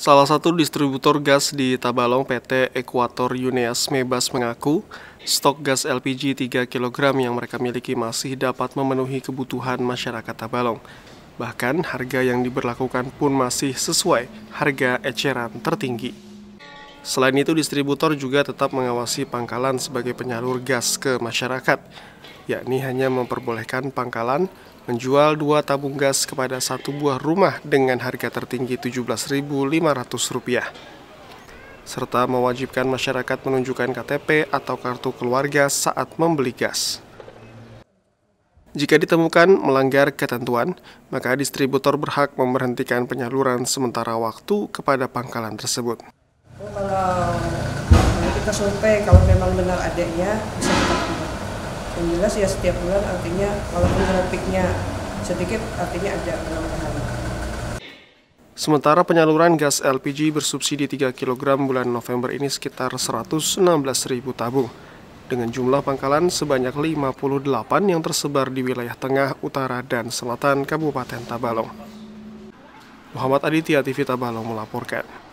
Salah satu distributor gas di Tabalong PT Equator Yuneas Mebas mengaku stok gas LPG 3 kg yang mereka miliki masih dapat memenuhi kebutuhan masyarakat Tabalong. Bahkan harga yang diberlakukan pun masih sesuai harga eceran tertinggi. Selain itu distributor juga tetap mengawasi pangkalan sebagai penyalur gas ke masyarakat yakni hanya memperbolehkan pangkalan menjual dua tabung gas kepada satu buah rumah dengan harga tertinggi Rp17.500 serta mewajibkan masyarakat menunjukkan KTP atau kartu keluarga saat membeli gas. Jika ditemukan melanggar ketentuan, maka distributor berhak memberhentikan penyaluran sementara waktu kepada pangkalan tersebut. Oh, kalau, kita survei, kalau memang benar adanya, bisa yang jelas ya setiap bulan artinya walaupun grafiknya sedikit artinya ada penambahan. Sementara penyaluran gas LPG bersubsidi 3 kg bulan November ini sekitar 116.000 tabung dengan jumlah pangkalan sebanyak 58 yang tersebar di wilayah tengah, utara, dan selatan Kabupaten Tabalong. Muhammad Aditya TV Tabalong melaporkan.